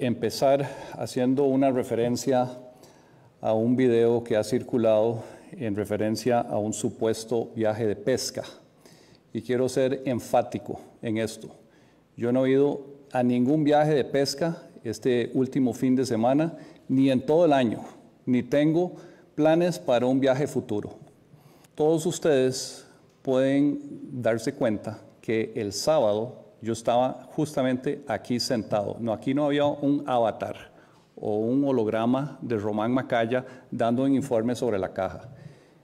empezar haciendo una referencia a un video que ha circulado en referencia a un supuesto viaje de pesca. Y quiero ser enfático en esto. Yo no he ido a ningún viaje de pesca este último fin de semana, ni en todo el año, ni tengo planes para un viaje futuro. Todos ustedes pueden darse cuenta que el sábado yo estaba justamente aquí sentado. No, aquí no había un avatar o un holograma de Román Macaya dando un informe sobre la caja.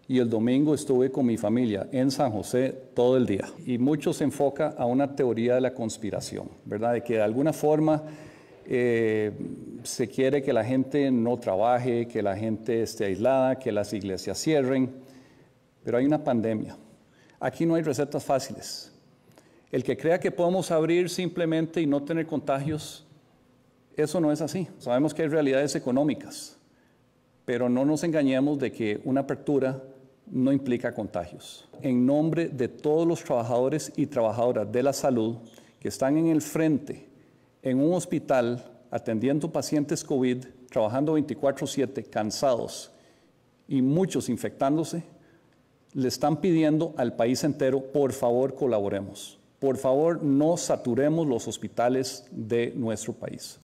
Y el domingo estuve con mi familia en San José todo el día. Y mucho se enfoca a una teoría de la conspiración, ¿verdad? De que de alguna forma eh, se quiere que la gente no trabaje, que la gente esté aislada, que las iglesias cierren. Pero hay una pandemia. Aquí no hay recetas fáciles. El que crea que podemos abrir simplemente y no tener contagios, eso no es así. Sabemos que hay realidades económicas, pero no nos engañemos de que una apertura no implica contagios. En nombre de todos los trabajadores y trabajadoras de la salud que están en el frente, en un hospital, atendiendo pacientes COVID, trabajando 24/7, cansados y muchos infectándose, le están pidiendo al país entero, por favor, colaboremos por favor no saturemos los hospitales de nuestro país.